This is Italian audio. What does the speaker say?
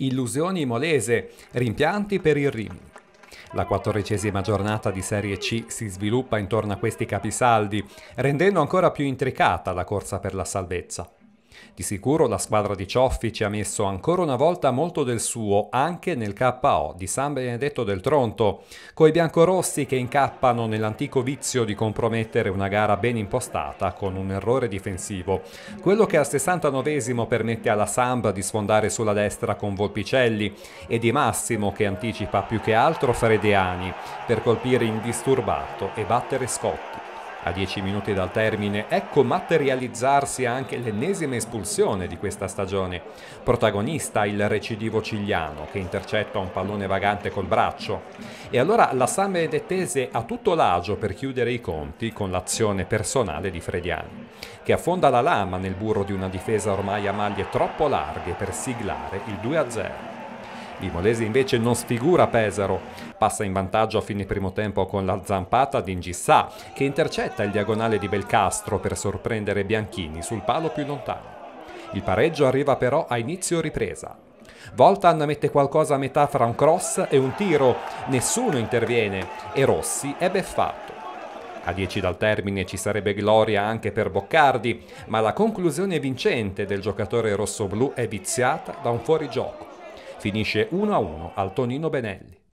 Illusioni Molese, rimpianti per il Rimini. La quattordicesima giornata di Serie C si sviluppa intorno a questi capisaldi, rendendo ancora più intricata la corsa per la salvezza. Di sicuro la squadra di Cioffi ci ha messo ancora una volta molto del suo anche nel KO di San Benedetto del Tronto, coi biancorossi che incappano nell'antico vizio di compromettere una gara ben impostata con un errore difensivo. Quello che al 69 esimo permette alla Samba di sfondare sulla destra con Volpicelli e di Massimo che anticipa più che altro Fredeani per colpire indisturbato e battere Scotti. A 10 minuti dal termine ecco materializzarsi anche l'ennesima espulsione di questa stagione. Protagonista il recidivo Cigliano che intercetta un pallone vagante col braccio. E allora la San Benedettese ha tutto l'agio per chiudere i conti con l'azione personale di Frediani, che affonda la lama nel burro di una difesa ormai a maglie troppo larghe per siglare il 2-0. Il Molesi invece non sfigura Pesaro, passa in vantaggio a fine primo tempo con la zampata di Ngissà che intercetta il diagonale di Belcastro per sorprendere Bianchini sul palo più lontano. Il pareggio arriva però a inizio ripresa. Voltan mette qualcosa a metà fra un cross e un tiro, nessuno interviene e Rossi è beffato. A 10 dal termine ci sarebbe gloria anche per Boccardi, ma la conclusione vincente del giocatore rossoblù è viziata da un fuorigioco finisce 1-1 al Tonino Benelli.